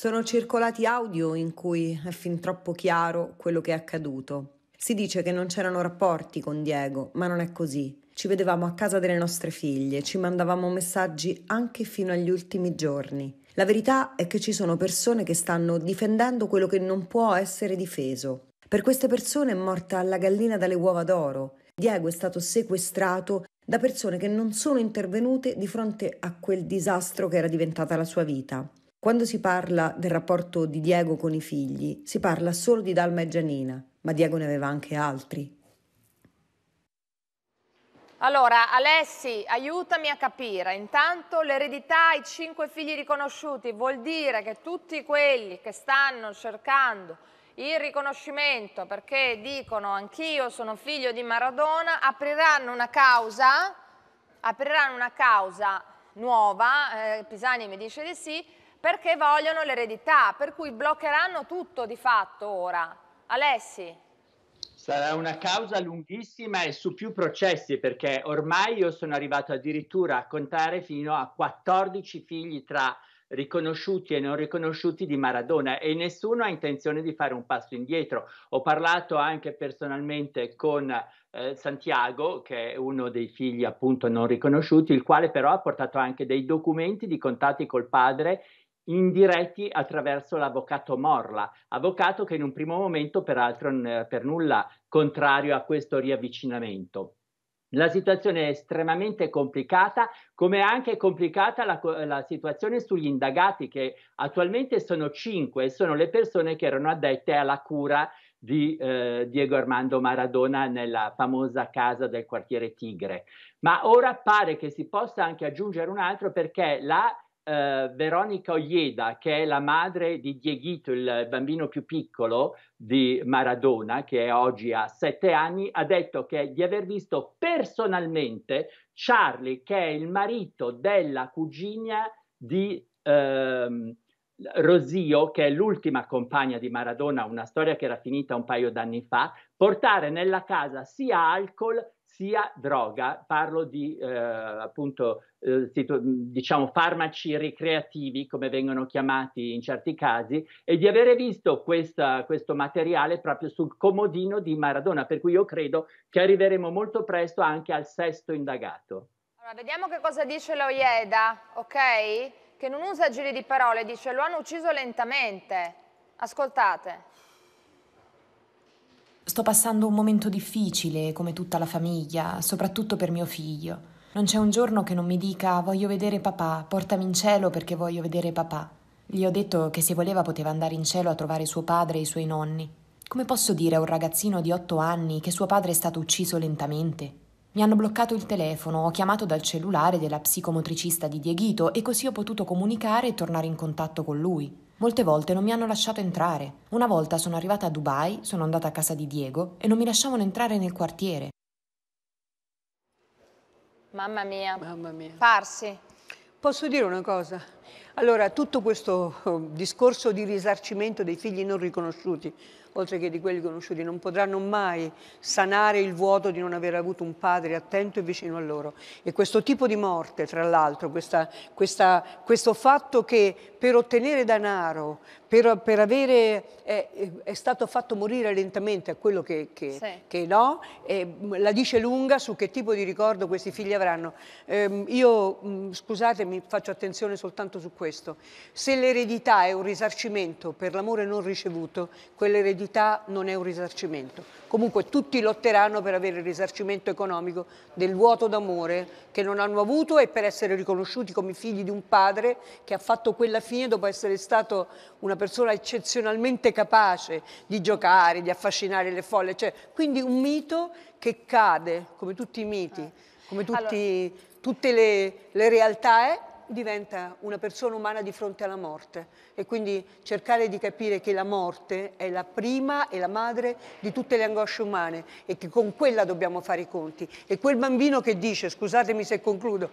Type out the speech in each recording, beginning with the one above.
Sono circolati audio in cui è fin troppo chiaro quello che è accaduto. Si dice che non c'erano rapporti con Diego, ma non è così. Ci vedevamo a casa delle nostre figlie, ci mandavamo messaggi anche fino agli ultimi giorni. La verità è che ci sono persone che stanno difendendo quello che non può essere difeso. Per queste persone è morta la gallina dalle uova d'oro. Diego è stato sequestrato da persone che non sono intervenute di fronte a quel disastro che era diventata la sua vita. Quando si parla del rapporto di Diego con i figli, si parla solo di Dalma e Giannina, ma Diego ne aveva anche altri. Allora, Alessi, aiutami a capire. Intanto l'eredità ai cinque figli riconosciuti vuol dire che tutti quelli che stanno cercando il riconoscimento perché dicono anch'io sono figlio di Maradona, apriranno una causa, apriranno una causa nuova, eh, Pisani mi dice di sì, perché vogliono l'eredità, per cui bloccheranno tutto di fatto ora. Alessi. Sarà una causa lunghissima e su più processi perché ormai io sono arrivato addirittura a contare fino a 14 figli tra riconosciuti e non riconosciuti di Maradona e nessuno ha intenzione di fare un passo indietro. Ho parlato anche personalmente con eh, Santiago, che è uno dei figli appunto non riconosciuti, il quale però ha portato anche dei documenti di contatti col padre indiretti attraverso l'avvocato Morla, avvocato che in un primo momento peraltro non era per nulla contrario a questo riavvicinamento. La situazione è estremamente complicata, come è anche complicata la, la, situazione sugli indagati, che attualmente sono cinque, sono le persone che erano addette alla cura di eh, Diego Armando Maradona nella famosa casa del quartiere Tigre. Ma ora pare che si possa anche aggiungere un altro perché la eh, Veronica Oieda, che è la madre di Dieghito, il bambino più piccolo di Maradona, che oggi ha sette anni, ha detto che di aver visto personalmente Charlie, che è il marito della cugina di ehm, Rosio, che è l'ultima compagna di Maradona, una storia che era finita un paio d'anni fa, portare nella casa sia alcol sia droga, parlo di eh, appunto eh, diciamo farmaci ricreativi come vengono chiamati in certi casi e di avere visto questa, questo materiale proprio sul comodino di Maradona, per cui io credo che arriveremo molto presto anche al sesto indagato. Allora, vediamo che cosa dice l'Oieda, ok? Che non usa giri di parole, dice lo hanno ucciso lentamente. Ascoltate. Sto passando un momento difficile, come tutta la famiglia, soprattutto per mio figlio. Non c'è un giorno che non mi dica voglio vedere papà, portami in cielo perché voglio vedere papà. Gli ho detto che se voleva poteva andare in cielo a trovare suo padre e i suoi nonni. Come posso dire a un ragazzino di otto anni che suo padre è stato ucciso lentamente? Mi hanno bloccato il telefono, ho chiamato dal cellulare della psicomotricista di Dieghito e così ho potuto comunicare e tornare in contatto con lui. Molte volte non mi hanno lasciato entrare. Una volta sono arrivata a Dubai, sono andata a casa di Diego e non mi lasciavano entrare nel quartiere. Mamma mia. Mamma mia. Farsi. Posso dire una cosa? Allora, tutto questo oh, discorso di risarcimento dei figli non riconosciuti, oltre che di quelli conosciuti, non potranno mai sanare il vuoto di non aver avuto un padre attento e vicino a loro. E questo tipo di morte, tra l'altro, questo fatto che per ottenere danaro, per, per avere, eh, è stato fatto morire lentamente a quello che, che, sì. che no, eh, la dice lunga su che tipo di ricordo questi figli avranno. Eh, io, mh, mm, scusatemi, faccio attenzione soltanto su questo. Se l'eredità è un risarcimento per l'amore non ricevuto, quell'eredità non è un risarcimento. Comunque tutti lotteranno per avere il risarcimento economico del vuoto d'amore che non hanno avuto e per essere riconosciuti come figli di un padre che ha fatto quella fine dopo essere stato una persona eccezionalmente capace di giocare, di affascinare le folle, cioè, quindi un mito che cade, come tutti i miti, eh. come tutti, allora... tutte le, le realtà è diventa una persona umana di fronte alla morte e quindi cercare di capire che la morte è la prima e la madre di tutte le angosce umane e che con quella dobbiamo fare i conti. E quel bambino che dice, scusatemi se concludo,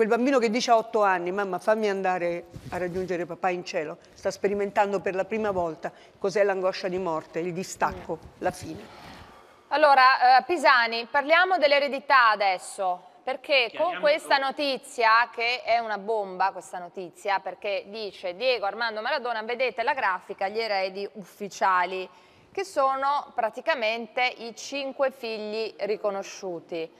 Quel bambino che dice a otto anni, mamma fammi andare a raggiungere papà in cielo, sta sperimentando per la prima volta cos'è l'angoscia di morte, il distacco, la fine. Allora, eh, Pisani, parliamo dell'eredità adesso, perché con questa notizia, che è una bomba questa notizia, perché dice Diego Armando Maradona, vedete la grafica, gli eredi ufficiali, che sono praticamente i cinque figli riconosciuti.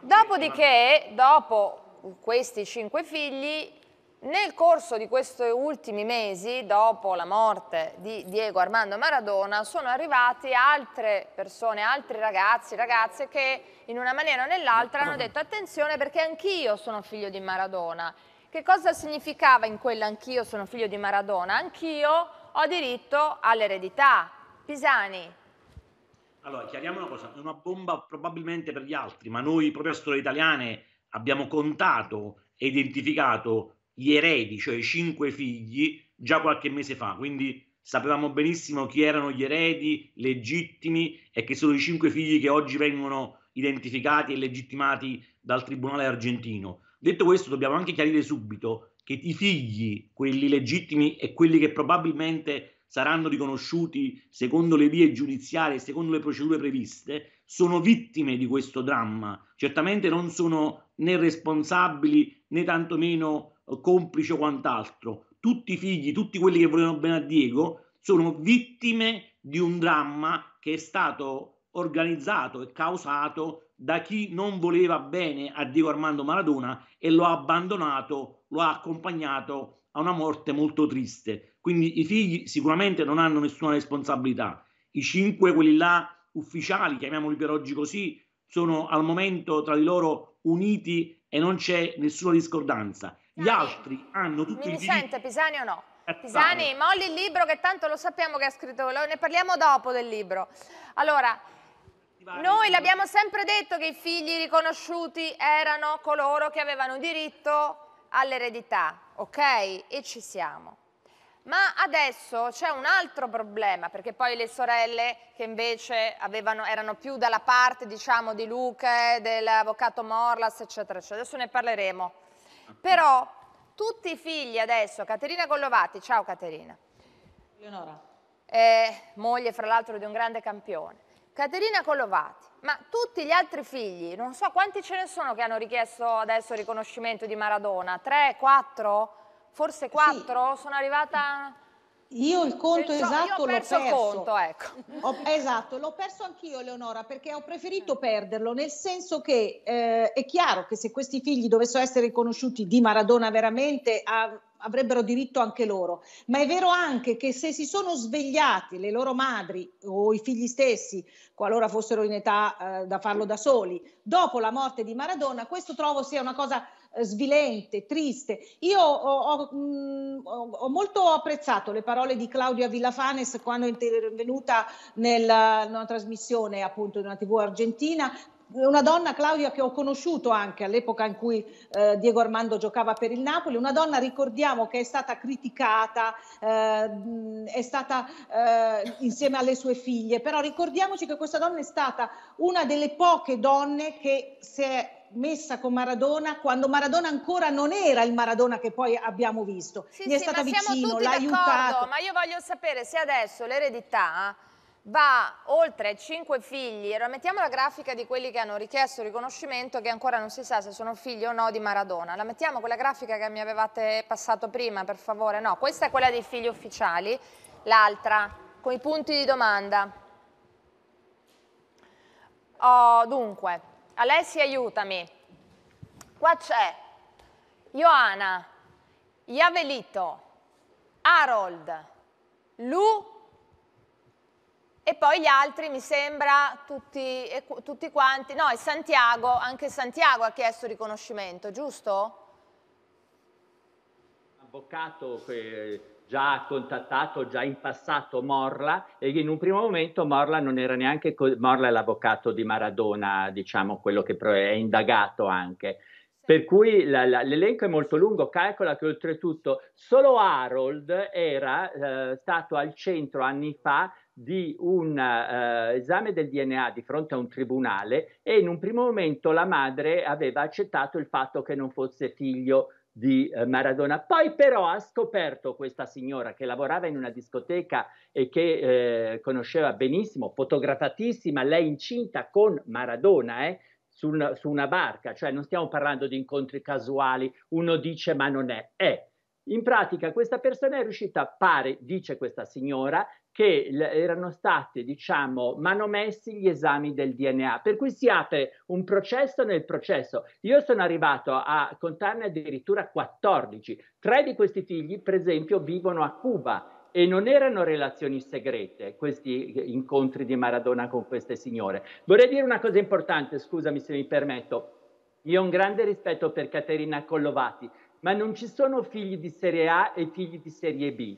Dopodiché, dopo questi cinque figli, nel corso di questi ultimi mesi, dopo la morte di Diego Armando Maradona, sono arrivati altre persone, altri ragazzi, ragazze che in una maniera o nell'altra hanno detto attenzione perché anch'io sono figlio di Maradona. Che cosa significava in quella anch'io sono figlio di Maradona? Anch'io ho diritto all'eredità. Pisani, allora chiariamo una cosa, è una bomba probabilmente per gli altri, ma noi proprio a storie italiane abbiamo contato e identificato gli eredi, cioè i cinque figli, già qualche mese fa, quindi sapevamo benissimo chi erano gli eredi legittimi e che sono i cinque figli che oggi vengono identificati e legittimati dal Tribunale argentino. Detto questo, dobbiamo anche chiarire subito che i figli, quelli legittimi e quelli che probabilmente saranno riconosciuti secondo le vie giudiziarie, secondo le procedure previste, sono vittime di questo dramma. Certamente non sono né responsabili né tantomeno eh, complici o quant'altro. Tutti i figli, tutti quelli che volevano bene a Diego, sono vittime di un dramma che è stato organizzato e causato da chi non voleva bene a Diego Armando Maradona e lo ha abbandonato, lo ha accompagnato a una morte molto triste. Quindi i figli sicuramente non hanno nessuna responsabilità. I cinque, quelli là ufficiali, chiamiamoli per oggi così, sono al momento tra di loro uniti e non c'è nessuna discordanza. Gli altri hanno tutti... Mi, i sente Pisani o no? Pisani, molli il libro che tanto lo sappiamo che ha scritto, ne parliamo dopo del libro. Allora, noi l'abbiamo sempre detto che i figli riconosciuti erano coloro che avevano diritto all'eredità ok? E ci siamo. Ma adesso c'è un altro problema, perché poi le sorelle che invece avevano, erano più dalla parte, diciamo, di Luca, dell'avvocato Morlas, eccetera, eccetera. Adesso ne parleremo. Però tutti i figli adesso, Caterina Gollovati, ciao Caterina. Leonora. Eh, moglie, fra l'altro, di un grande campione. Caterina Colovati, ma tutti gli altri figli, non so quanti ce ne sono che hanno richiesto adesso il riconoscimento di Maradona? Tre, quattro? Forse quattro? Sì. Sono arrivata... Io il conto Penso, esatto l'ho perso. perso. Conto, ecco. ho, esatto, l'ho perso anch'io Leonora perché ho preferito perderlo nel senso che eh, è chiaro che se questi figli dovessero essere riconosciuti di Maradona veramente a, avrebbero diritto anche loro, ma è vero anche che se si sono svegliati le loro madri o i figli stessi, qualora fossero in età eh, da farlo da soli, dopo la morte di Maradona, questo trovo sia una cosa eh, svilente, triste. Io ho, ho, mh, mm, ho, molto apprezzato le parole di Claudia Villafanes quando è intervenuta nella, nella trasmissione appunto di una tv argentina una donna, Claudia, che ho conosciuto anche all'epoca in cui eh, Diego Armando giocava per il Napoli, una donna, ricordiamo, che è stata criticata, eh, è stata eh, insieme alle sue figlie, però ricordiamoci che questa donna è stata una delle poche donne che si è messa con Maradona quando Maradona ancora non era il Maradona che poi abbiamo visto. Sì, Gli è sì, stata vicino, l'ha aiutato. Ma io voglio sapere se adesso l'eredità va oltre 5 figli. Allora, mettiamo la grafica di quelli che hanno richiesto il riconoscimento che ancora non si sa se sono figli o no di Maradona. La mettiamo quella grafica che mi avevate passato prima, per favore? No, questa è quella dei figli ufficiali, l'altra, con i punti di domanda. Oh, dunque, Alessia aiutami. Qua c'è Ioana, Iavelito, Harold, Lu e poi gli altri mi sembra tutti, tutti quanti, no è Santiago, anche Santiago ha chiesto riconoscimento, giusto? Avvocato già ha contattato già in passato Morla e in un primo momento Morla non era neanche, Morla è l'avvocato di Maradona, diciamo quello che è indagato anche. Per cui l'elenco è molto lungo, calcola che oltretutto solo Harold era eh, stato al centro anni fa di un eh, esame del DNA di fronte a un tribunale e in un primo momento la madre aveva accettato il fatto che non fosse figlio di eh, Maradona. Poi però ha scoperto questa signora che lavorava in una discoteca e che eh, conosceva benissimo, fotografatissima, lei incinta con Maradona, eh, su una, su, una, barca, cioè non stiamo parlando di incontri casuali, uno dice ma non è. In pratica questa persona è riuscita, a fare, dice questa signora, che l- erano stati, diciamo, manomessi gli esami del DNA. Per cui si apre un processo nel processo. Io sono arrivato a contarne addirittura 14. Tre di questi figli, per esempio, vivono a Cuba e non erano relazioni segrete questi incontri di Maradona con queste signore. Vorrei dire una cosa importante, scusami se mi permetto. Io ho un grande rispetto per Caterina Collovati, ma non ci sono figli di serie A e figli di serie B.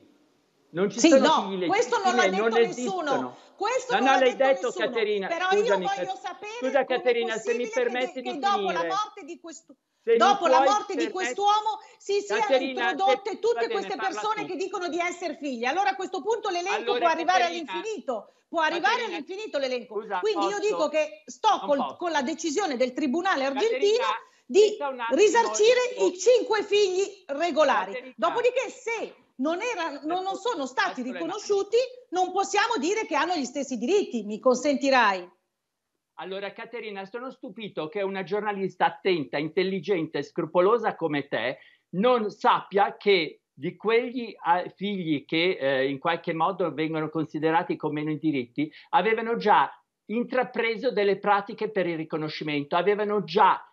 Non ci sì, sono no, figli questo non l'ha detto non nessuno. Questo no, non no, l'hai detto, detto Caterina. Però Scusami, io voglio sapere Scusa Caterina, se mi permetti che, di che dopo finire. la morte di questo dopo la morte di quest'uomo si siano introdotte tutte bene, queste persone che dicono di essere figli. Allora a questo punto l'elenco allora, può arrivare Caterina, all'infinito. Può arrivare Caterina, all'infinito l'elenco. Scusa, Quindi posso, io dico che sto col, con la decisione del Tribunale argentino di attimo, risarcire i cinque figli regolari. Dopodiché se non, era, non, non sono stati riconosciuti, non possiamo dire che hanno gli stessi diritti, mi consentirai. Allora, Caterina, sono stupito che una giornalista attenta, intelligente e scrupolosa come te non sappia che di quegli ah, figli che eh, in qualche modo vengono considerati con meno diritti avevano già intrapreso delle pratiche per il riconoscimento, avevano già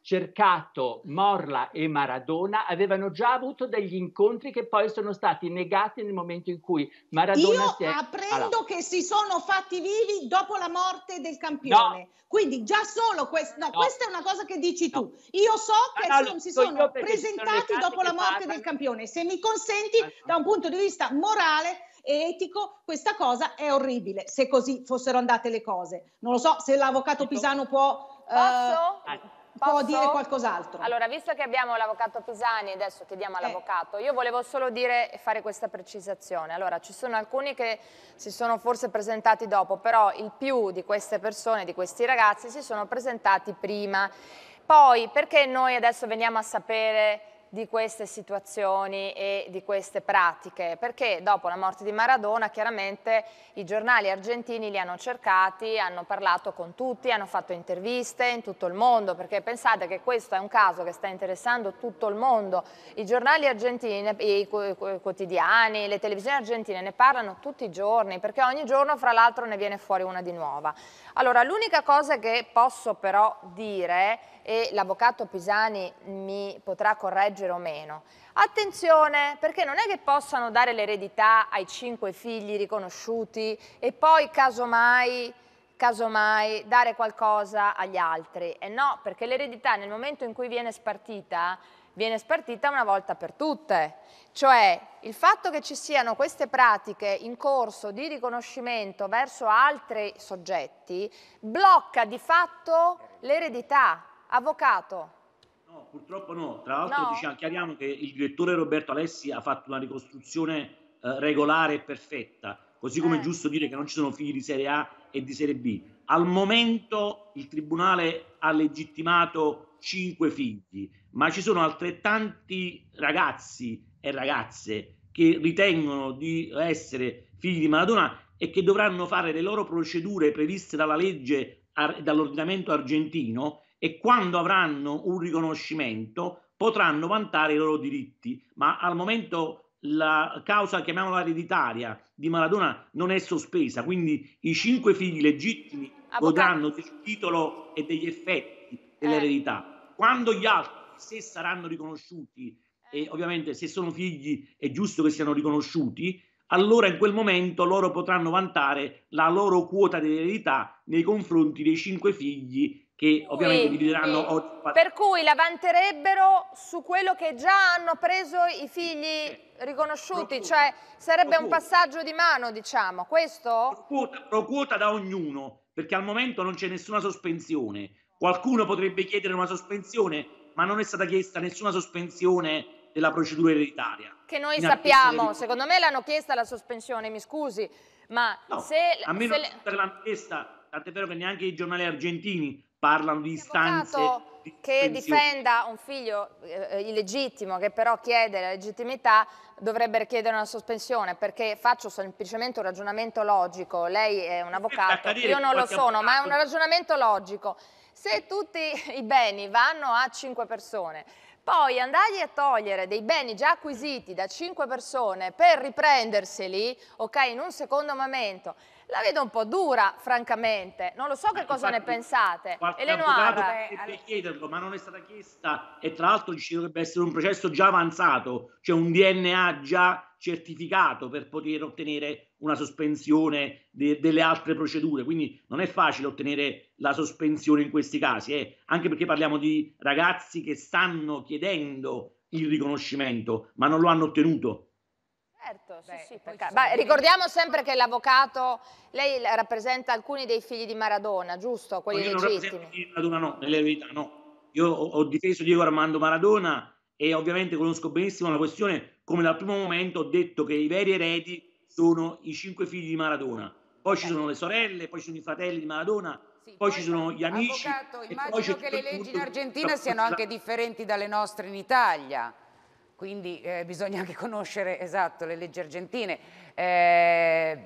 cercato Morla e Maradona avevano già avuto degli incontri che poi sono stati negati nel momento in cui Maradona Io si è... apprendo allora. che si sono fatti vivi dopo la morte del campione. No. Quindi già solo questo, no, no. questa è una cosa che dici tu. Io so che ah, non si sono presentati sono dopo la morte parla... del campione. Se mi consenti, ah, da un punto di vista morale, e etico, questa cosa è orribile, se così fossero andate le cose. Non lo so se l'avvocato Pisano può... Eh, Posso? Uh... Posso? può dire qualcos'altro. Allora, visto che abbiamo l'avvocato Pisani, adesso chiediamo all'avvocato, eh. io volevo solo dire e fare questa precisazione. Allora, ci sono alcuni che si sono forse presentati dopo, però il più di queste persone, di questi ragazzi, si sono presentati prima. Poi, perché noi adesso veniamo a sapere di queste situazioni e di queste pratiche, perché dopo la morte di Maradona chiaramente i giornali argentini li hanno cercati, hanno parlato con tutti, hanno fatto interviste in tutto il mondo, perché pensate che questo è un caso che sta interessando tutto il mondo, i giornali argentini, i quotidiani, le televisioni argentine ne parlano tutti i giorni, perché ogni giorno fra l'altro ne viene fuori una di nuova. Allora l'unica cosa che posso però dire, e l'avvocato Pisani mi potrà correggere, proteggere o meno. Attenzione, perché non è che possano dare l'eredità ai cinque figli riconosciuti e poi casomai casomai dare qualcosa agli altri. E no, perché l'eredità nel momento in cui viene spartita, viene spartita una volta per tutte. Cioè il fatto che ci siano queste pratiche in corso di riconoscimento verso altri soggetti blocca di fatto l'eredità. Avvocato, purtroppo no. Tra l'altro no. Diciamo, chiariamo che il direttore Roberto Alessi ha fatto una ricostruzione eh, regolare e perfetta, così come eh. è giusto dire che non ci sono figli di Serie A e di Serie B. Al momento il Tribunale ha legittimato cinque figli, ma ci sono altrettanti ragazzi e ragazze che ritengono di essere figli di Maradona e che dovranno fare le loro procedure previste dalla legge dall'ordinamento argentino e quando avranno un riconoscimento potranno vantare i loro diritti, ma al momento la causa, chiamiamola ereditaria, di Maradona non è sospesa, quindi i cinque figli legittimi Avvocato. godranno del titolo e degli effetti dell'eredità. Eh. Quando gli altri, se saranno riconosciuti, e eh. ovviamente se sono figli è giusto che siano riconosciuti, allora in quel momento loro potranno vantare la loro quota di eredità nei confronti dei cinque figli che ovviamente sì, divideranno sì. Per cui l'avanterebbero su quello che già hanno preso i figli riconosciuti, cioè sarebbe un passaggio di mano, diciamo, questo? Pro quota, da ognuno, perché al momento non c'è nessuna sospensione. Qualcuno potrebbe chiedere una sospensione, ma non è stata chiesta nessuna sospensione della procedura ereditaria. Che noi sappiamo, secondo me l'hanno chiesta la sospensione, mi scusi, ma no, se... A me se non le... l'hanno chiesta, tant'è vero che neanche i giornali argentini parlano di istanze... che difenda un figlio eh, eh, illegittimo che però chiede la legittimità dovrebbe chiedere una sospensione perché faccio semplicemente un ragionamento logico, lei è un avvocato, io non lo sono, ma è un ragionamento logico. Se tutti i beni vanno a cinque persone, poi andargli a togliere dei beni già acquisiti da cinque persone per riprenderseli, ok, in un secondo momento, la vedo un po' dura, francamente. Non lo so che cosa ne pensate. Elenoir. Potrebbe chiederlo, ma non è stata chiesta e tra l'altro ci dovrebbe essere un processo già avanzato, cioè un DNA già certificato per poter ottenere una sospensione de- delle altre procedure. Quindi non è facile ottenere la sospensione in questi casi, eh? anche perché parliamo di ragazzi che stanno chiedendo il riconoscimento, ma non lo hanno ottenuto. Certo, Beh, sì, perché... Beh, ricordiamo sempre che l'avvocato, lei rappresenta alcuni dei figli di Maradona, giusto? Quelli no, io legittimi. Non di Maradona no, nell'eredità no. Io ho, ho difeso Diego Armando Maradona e ovviamente conosco benissimo la questione, come dal primo momento ho detto che i veri eredi sono i cinque figli di Maradona. Poi ci sono le sorelle, poi ci sono i fratelli di Maradona, sì, poi, poi ci sono gli amici. Avvocato, immagino che le leggi in Argentina siano anche differenti dalle nostre in Italia quindi eh, bisogna anche conoscere esatto, le leggi argentine. Eh,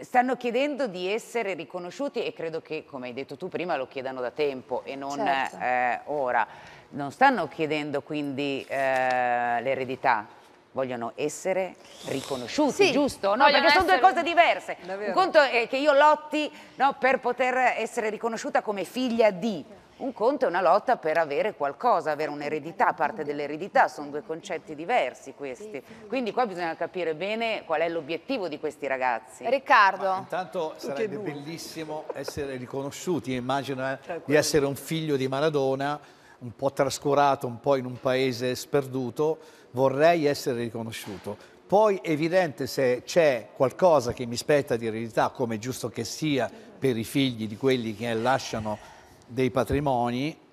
stanno chiedendo di essere riconosciuti e credo che, come hai detto tu prima, lo chiedano da tempo e non certo. eh, ora. Non stanno chiedendo quindi eh, l'eredità, vogliono essere riconosciuti, sì, giusto? No, perché sono due cose diverse. Davvero. Un conto è che io lotti no, per poter essere riconosciuta come figlia di un conto è una lotta per avere qualcosa, avere un'eredità, parte dell'eredità, sono due concetti diversi questi. Quindi qua bisogna capire bene qual è l'obiettivo di questi ragazzi. Riccardo. Ma intanto sarebbe bellissimo essere riconosciuti, immagino eh, cioè, di essere un figlio di Maradona, un po' trascurato, un po' in un paese sperduto, vorrei essere riconosciuto. Poi è evidente se c'è qualcosa che mi spetta di eredità, come è giusto che sia per i figli di quelli che lasciano dei patrimoni,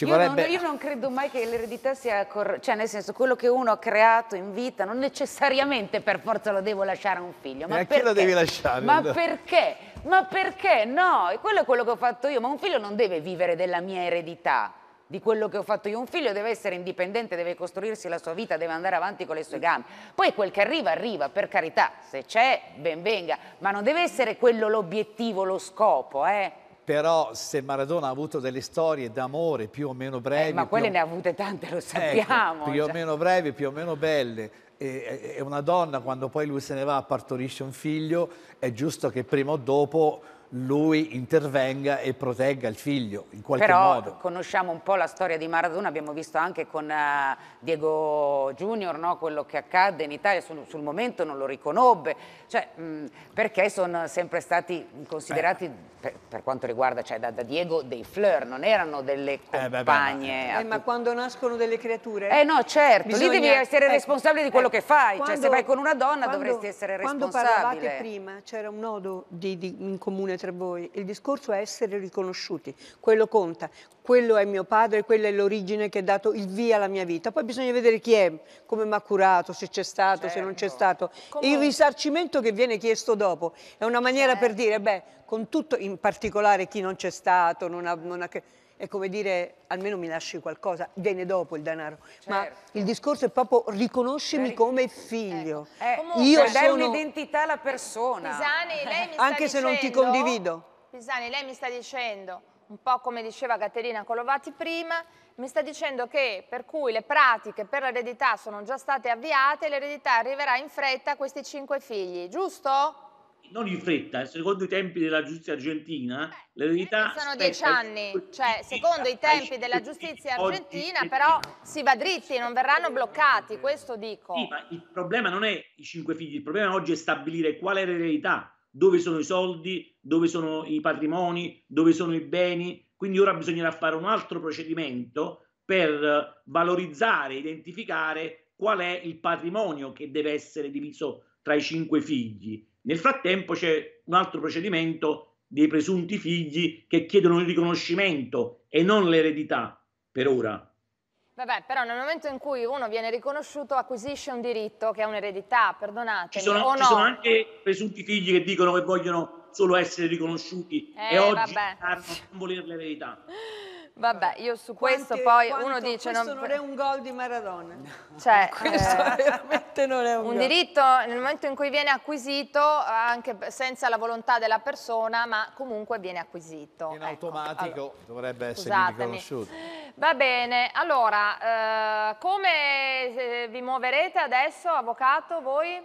io, vorrebbe... non, io, non, credo mai che l'eredità sia cor... cioè nel senso quello che uno ha creato in vita non necessariamente per forza lo devo lasciare a un figlio ma perché? lo devi lasciare ma no. perché? ma perché? no e quello è quello che ho fatto io ma un figlio non deve vivere della mia eredità di quello che ho fatto io. Un figlio deve essere indipendente, deve costruirsi la sua vita, deve andare avanti con le sue gambe. Poi quel che arriva, arriva, per carità, se c'è, ben venga, ma non deve essere quello l'obiettivo, lo scopo, eh però se Maradona ha avuto delle storie d'amore più o meno eh, brevi... Eh, ma quelle o... ne ha avute tante, lo ecco, sappiamo. Ecco, più cioè... o meno brevi, più o meno belle. E, e una donna quando poi lui se ne va partorisce un figlio, è giusto che prima o dopo lui intervenga e protegga il figlio in qualche Però, modo. Però conosciamo un po' la storia di Maradona, abbiamo visto anche con uh, Diego Junior no? quello che accadde in Italia, sul, sul momento non lo riconobbe, cioè, mh, perché sono sempre stati considerati, eh. per, per, quanto riguarda cioè, da, da, Diego, dei fleur, non erano delle compagne. Eh, beh, beh, eh, ma quando nascono delle creature? Eh no, certo, bisogna, lì devi essere ecco, responsabile di quello ecco, che fai, quando, cioè se vai con una donna quando, dovresti essere responsabile. Quando parlavate prima c'era un nodo di, di, in comune tra voi, il discorso è essere riconosciuti, quello conta, quello è mio padre, quella è l'origine che ha dato il via alla mia vita, poi bisogna vedere chi è, come mi ha curato, se c'è stato, certo. se non c'è certo. stato. Come... Il risarcimento che viene chiesto dopo è una maniera certo. per dire, beh, con tutto, in particolare chi non c'è stato, non ha... Non ha è come dire almeno mi lasci qualcosa, viene dopo il denaro, certo. ma il discorso è proprio riconoscimi Ric come figlio. Ecco. Eh, Comunque, io sono... un'identità la persona. Pisani, lei mi sta Anche dicendo, se non ti condivido. Pisani, lei mi sta dicendo, un po' come diceva Caterina Colovati prima, mi sta dicendo che per cui le pratiche per l'eredità sono già state avviate, l'eredità arriverà in fretta a questi cinque figli, giusto? non in fretta, eh, secondo i tempi della giustizia argentina, Beh, l'eredità... Sono dieci anni, eh, cioè eh, secondo i tempi della giustizia argentina, però si va dritti, non verranno bloccati, questo dico. Sì, ma il problema non è i cinque figli, il problema oggi è stabilire qual è l'eredità, dove sono i soldi, dove sono i patrimoni, dove sono i beni, quindi ora bisognerà fare un altro procedimento per valorizzare, identificare qual è il patrimonio che deve essere diviso tra i cinque figli nel frattempo c'è un altro procedimento dei presunti figli che chiedono il riconoscimento e non l'eredità, per ora. Vabbè, però nel momento in cui uno viene riconosciuto acquisisce un diritto che è un'eredità, perdonate. Ci, sono, ci no? sono anche presunti figli che dicono che vogliono solo essere riconosciuti eh, e oggi non voler l'eredità. Vabbè, io su Quanti, questo poi quanto, uno dice... Questo non, non è un gol di Maradona. No. Cioè, questo eh, veramente non è un, un diritto nel momento in cui viene acquisito, eh, anche senza la volontà della persona, ma comunque viene acquisito. In ecco. automatico allora, dovrebbe essere riconosciuto. Va bene, allora, eh, come eh, vi muoverete adesso, avvocato, voi?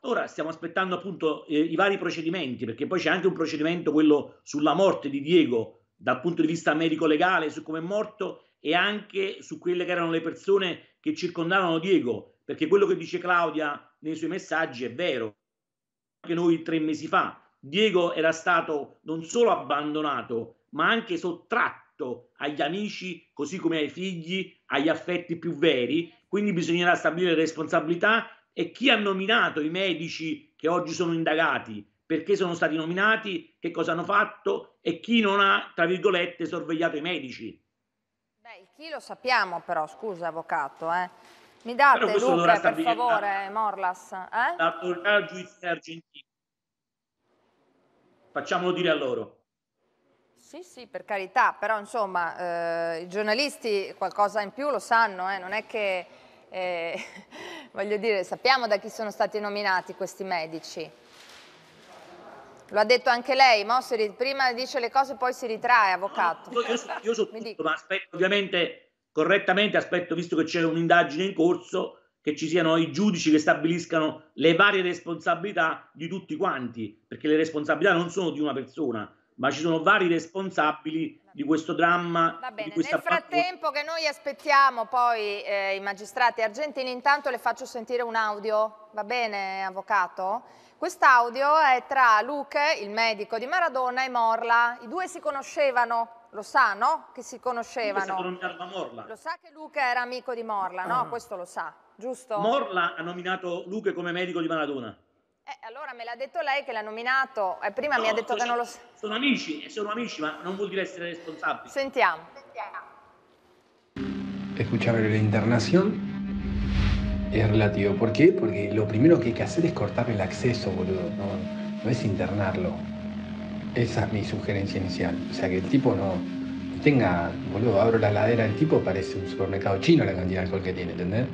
Ora stiamo aspettando appunto eh, i vari procedimenti, perché poi c'è anche un procedimento, quello sulla morte di Diego, dal punto di vista medico-legale su come è morto e anche su quelle che erano le persone che circondavano Diego, perché quello che dice Claudia nei suoi messaggi è vero. Anche noi tre mesi fa Diego era stato non solo abbandonato, ma anche sottratto agli amici, così come ai figli, agli affetti più veri, quindi bisognerà stabilire responsabilità e chi ha nominato i medici che oggi sono indagati perché sono stati nominati, che cosa hanno fatto e chi non ha, tra virgolette, sorvegliato i medici. Beh, il chi lo sappiamo però, scusa avvocato, eh. Mi date Luca, per favore, Morlas. Eh? L'autorità giudiziaria argentina. Facciamolo dire a loro. Sì, sì, per carità, però insomma eh, i giornalisti qualcosa in più lo sanno, eh, non è che, eh, voglio dire, sappiamo da chi sono stati nominati questi medici. Lo ha detto anche lei, no? prima dice le cose poi si ritrae, avvocato. No, io, io so tutto, ma aspetto ovviamente correttamente, aspetto visto che c'è un'indagine in corso, che ci siano i giudici che stabiliscano le varie responsabilità di tutti quanti, perché le responsabilità non sono di una persona, ma ci sono vari responsabili di questo dramma. Va bene, nel frattempo che noi aspettiamo poi eh, i magistrati argentini, intanto le faccio sentire un audio, va bene avvocato? Quest'audio è tra Luque, il medico di Maradona, e Morla. I due si conoscevano, lo sa, no? Che si conoscevano. Si Morla. Lo sa che Luca era amico di Morla, no? Ah. Questo lo sa, giusto? Morla ha nominato Luca come medico di Maradona. Eh, allora me l'ha detto lei che l'ha nominato, eh, prima no, mi ha detto che non lo sa. Sono amici, eh, sono amici, ma non vuol dire essere responsabili. Sentiamo. Sentiamo. Escuchar la es relativo. ¿Por qué? Porque lo primero que hay que hacer es cortar el acceso, boludo. No, es internarlo. Esa es mi sugerencia inicial. O sea, que el tipo no tenga, boludo, abro la ladera del tipo, parece un supermercado chino la cantidad de alcohol que tiene, ¿entendés?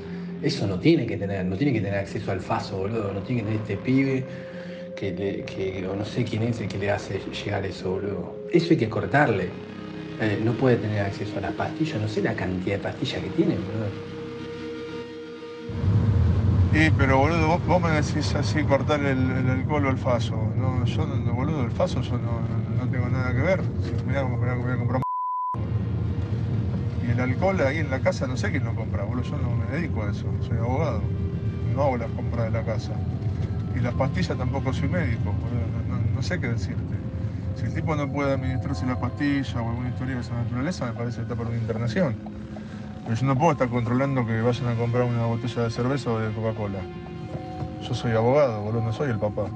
Eso no tiene que tener, no tiene que tener acceso al faso, boludo. No tiene que tener este pibe que, no sé quién es el que le hace llegar eso, boludo. Eso hay que cortarle. Eh, no puede tener acceso a las pastillas, no sé la cantidad de pastillas que tiene, boludo. Y, pero boludo, vos, me decís así cortar el, alcohol o el faso. No, yo, no, boludo, el faso yo no, tengo nada que ver. Mirá, mirá, voy a comprar un... Y el alcohol ahí en la casa no sé quién lo compra, boludo. Yo no me dedico a eso, soy abogado. No hago las compras de la casa. Y las pastillas tampoco soy médico, boludo. No, sé qué decirte. Si el tipo no puede administrarse las pastillas o alguna historia de esa naturaleza, me parece que está por una internación yo no puedo estar controlando que vayan a comprar una botella de cerveza o de Coca-Cola. Yo soy abogado, boludo, no soy el papá.